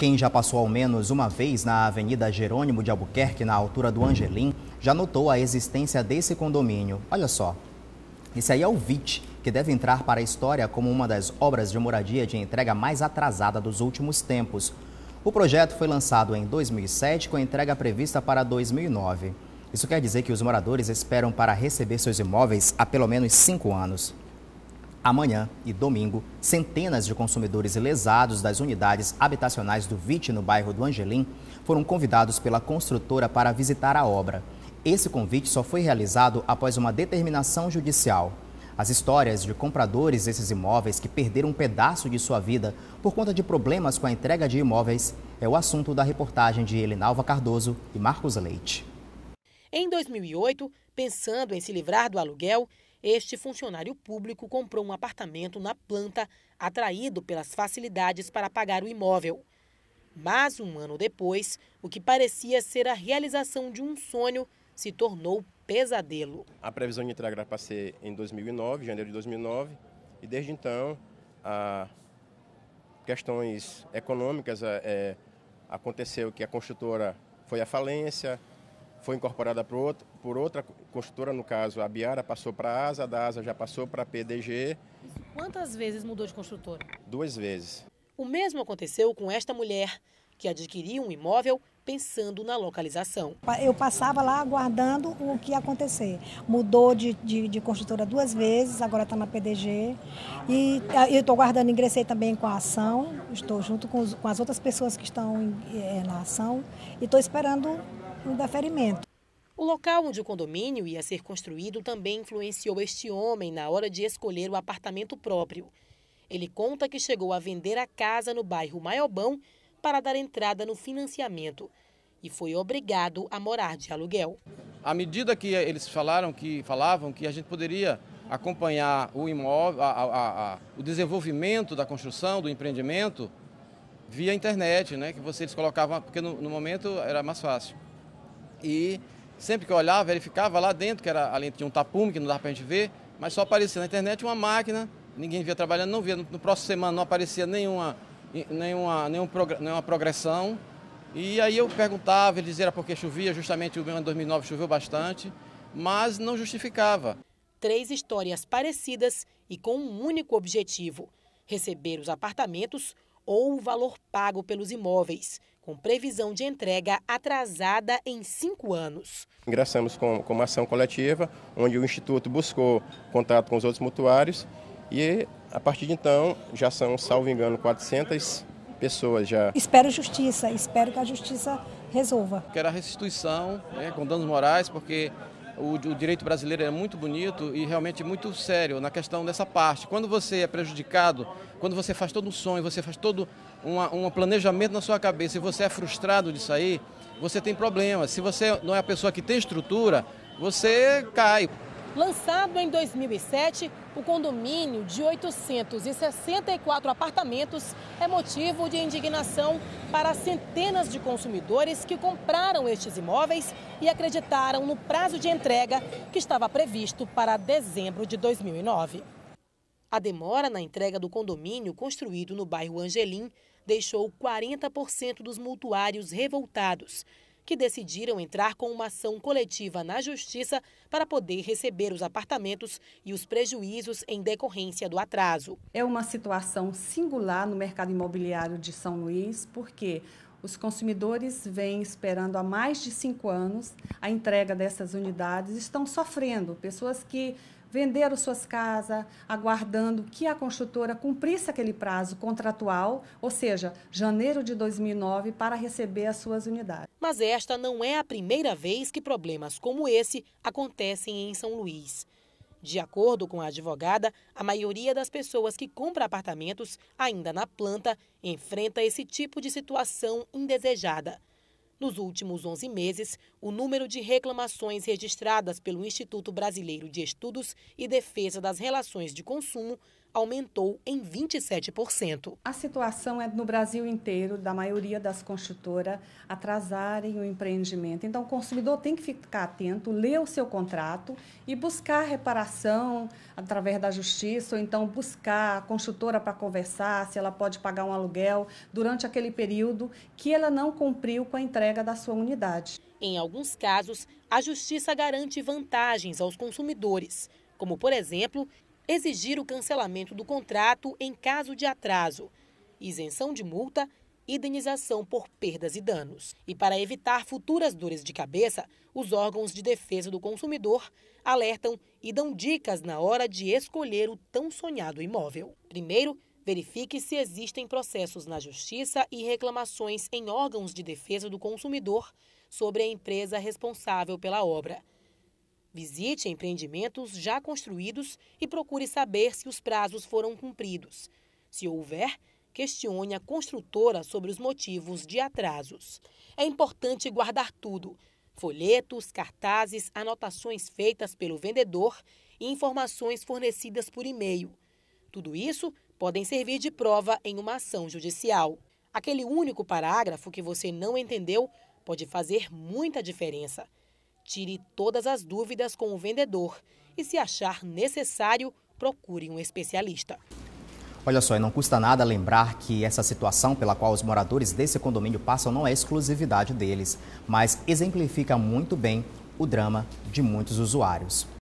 Quem já passou ao menos uma vez na Avenida Jerônimo de Albuquerque, na altura do Angelim, já notou a existência desse condomínio. Olha só. Esse aí é o VIT, que deve entrar para a história como uma das obras de moradia de entrega mais atrasada dos últimos tempos. O projeto foi lançado em 2007 com entrega prevista para 2009. Isso quer dizer que os moradores esperam para receber seus imóveis há pelo menos cinco anos. Amanhã e domingo, centenas de consumidores lesados das unidades habitacionais do VIT no bairro do Angelim foram convidados pela construtora para visitar a obra. Esse convite só foi realizado após uma determinação judicial. As histórias de compradores desses imóveis que perderam um pedaço de sua vida por conta de problemas com a entrega de imóveis é o assunto da reportagem de Elinalva Cardoso e Marcos Leite. Em 2008, pensando em se livrar do aluguel, este funcionário público comprou um apartamento na planta, atraído pelas facilidades para pagar o imóvel. Mas, um ano depois, o que parecia ser a realização de um sonho se tornou pesadelo. A previsão de entrega era para ser em 2009, janeiro de 2009, e desde então, questões econômicas, é, aconteceu que a construtora foi à falência, foi incorporada por outra, por outra construtora, no caso a Biara, passou para a ASA, da ASA já passou para a PDG. quantas vezes mudou de construtora? Duas vezes. O mesmo aconteceu com esta mulher, que adquiriu um imóvel pensando na localização. Eu passava lá aguardando o que ia acontecer. Mudou de, de, de construtora duas vezes, agora está na PDG. Ah, e eu estou guardando, ingressei também com a ação, estou junto com, os, com as outras pessoas que estão é, na ação e estou esperando no deferimento. O local onde o condomínio ia ser construído também influenciou este homem na hora de escolher o apartamento próprio. Ele conta que chegou a vender a casa no bairro Maiobão para dar entrada no financiamento e foi obrigado a morar de aluguel. À medida que eles falaram que falavam que a gente poderia acompanhar o imóvel, a, a, a, o desenvolvimento da construção do empreendimento via internet, né? Que vocês colocavam porque no, no momento era mais fácil. E sempre que eu olhava, verificava lá dentro, que era além de um tapume que não dava para a gente ver, mas só aparecia na internet uma máquina, ninguém via trabalhando, não via. No, no próximo semana não aparecia nenhuma, nenhuma, nenhum prog nenhuma progressão. E aí eu perguntava, eles era porque chovia, justamente o ano de 2009 choveu bastante, mas não justificava. Três histórias parecidas e com um único objetivo: receber os apartamentos ou o valor pago pelos imóveis, com previsão de entrega atrasada em cinco anos. Ingressamos com, com uma ação coletiva, onde o Instituto buscou contato com os outros mutuários e, a partir de então, já são, salvo engano, 400 pessoas já. Espero justiça, espero que a justiça resolva. Quero a restituição né, com danos morais, porque o, o, direito brasileiro é muito bonito e realmente muito sério na questão dessa parte. Quando você é prejudicado, quando você faz todo um sonho, você faz todo um, um planejamento na sua cabeça e você é frustrado de sair, você tem problemas. Se você não é a pessoa que tem estrutura, você cai. Lançado em 2007, o condomínio de 864 apartamentos é motivo de indignação para centenas de consumidores que compraram estes imóveis e acreditaram no prazo de entrega que estava previsto para dezembro de 2009. A demora na entrega do condomínio construído no bairro Angelim deixou 40% dos multuários revoltados que decidiram entrar com uma ação coletiva na Justiça para poder receber os apartamentos e os prejuízos em decorrência do atraso. É uma situação singular no mercado imobiliário de São Luís, porque os consumidores vêm esperando há mais de cinco anos a entrega dessas unidades, estão sofrendo. Pessoas que venderam suas casas, aguardando que a construtora cumprisse aquele prazo contratual, ou seja, janeiro de 2009, para receber as suas unidades. Mas esta não é a primeira vez que problemas como esse acontecem em São Luís. De acordo com a advogada, a maioria das pessoas que compra apartamentos ainda na planta enfrenta esse tipo de situação indesejada. Nos últimos 11 meses, o número de reclamações registradas pelo Instituto Brasileiro de Estudos e Defesa das Relações de Consumo aumentou em 27%. A situação é no Brasil inteiro, da maioria das construtoras, atrasarem o empreendimento. Então, o consumidor tem que ficar atento, ler o seu contrato e buscar reparação através da justiça, ou então buscar a construtora para conversar se ela pode pagar um aluguel durante aquele período que ela não cumpriu com a entrega da sua unidade. Em alguns casos, a justiça garante vantagens aos consumidores, como, por exemplo, exigir o cancelamento do contrato em caso de atraso, isenção de multa, indenização por perdas e danos. E para evitar futuras dores de cabeça, os órgãos de defesa do consumidor alertam e dão dicas na hora de escolher o tão sonhado imóvel. Primeiro, verifique se existem processos na justiça e reclamações em órgãos de defesa do consumidor sobre a empresa responsável pela obra. Visite empreendimentos já construídos e procure saber se os prazos foram cumpridos. Se houver, questione a construtora sobre os motivos de atrasos. É importante guardar tudo: folhetos, cartazes, anotações feitas pelo vendedor e informações fornecidas por e-mail. Tudo isso podem servir de prova em uma ação judicial. Aquele único parágrafo que você não entendeu pode fazer muita diferença. Tire todas as dúvidas com o vendedor e, se achar necessário, procure um especialista. Olha só, e não custa nada lembrar que essa situação pela qual os moradores desse condomínio passam não é exclusividade deles, mas exemplifica muito bem o drama de muitos usuários.